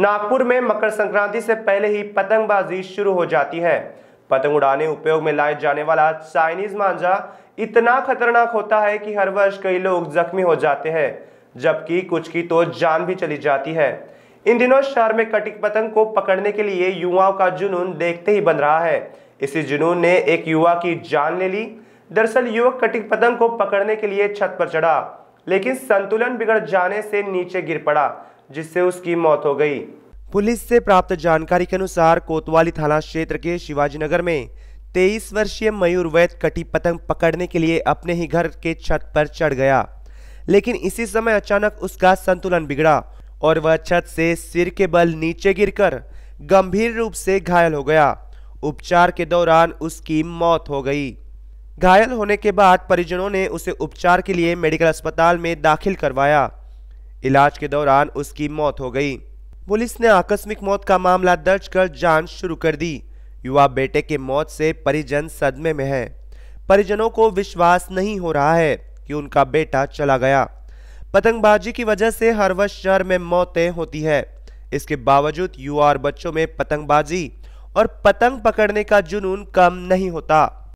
नागपुर में मकर संक्रांति से पहले ही पतंगबाजी शुरू हो जाती है पतंग उड़ाने उपयोग में लाए जाने वाला चाइनीज मांझा इतना खतरनाक होता है कि हर वर्ष कई लोग जख्मी हो जाते हैं जबकि कुछ की तो जान भी चली जाती है इन दिनों शहर में कटिक पतंग को पकड़ने के लिए युवाओं का जुनून देखते ही बन रहा है इसी जुनून ने एक युवा की जान ले ली दरअसल युवक कटिक पतंग को पकड़ने के लिए छत पर चढ़ा लेकिन संतुलन बिगड़ जाने से नीचे गिर पड़ा जिससे उसकी मौत हो गई पुलिस से प्राप्त जानकारी के अनुसार कोतवाली थाना क्षेत्र के शिवाजीनगर में तेईस वर्षीय मयूर वैद कटी पतंग पकड़ने के लिए अपने ही घर के छत पर चढ़ गया लेकिन इसी समय अचानक उसका संतुलन बिगड़ा और वह छत से सिर के बल नीचे गिरकर गंभीर रूप से घायल हो गया उपचार के दौरान उसकी मौत हो गई घायल होने के बाद परिजनों ने उसे उपचार के लिए मेडिकल अस्पताल में दाखिल करवाया इलाज के दौरान उसकी मौत हो गई पुलिस ने आकस्मिक मौत का मामला दर्ज कर जांच शुरू कर दी युवा बेटे के मौत से परिजन सदमे में है परिजनों को विश्वास नहीं हो रहा है कि उनका बेटा चला गया पतंगबाजी की वजह से हर वर्ष शहर में मौतें होती है इसके बावजूद युवा और बच्चों में पतंगबाजी और पतंग पकड़ने का जुनून कम नहीं होता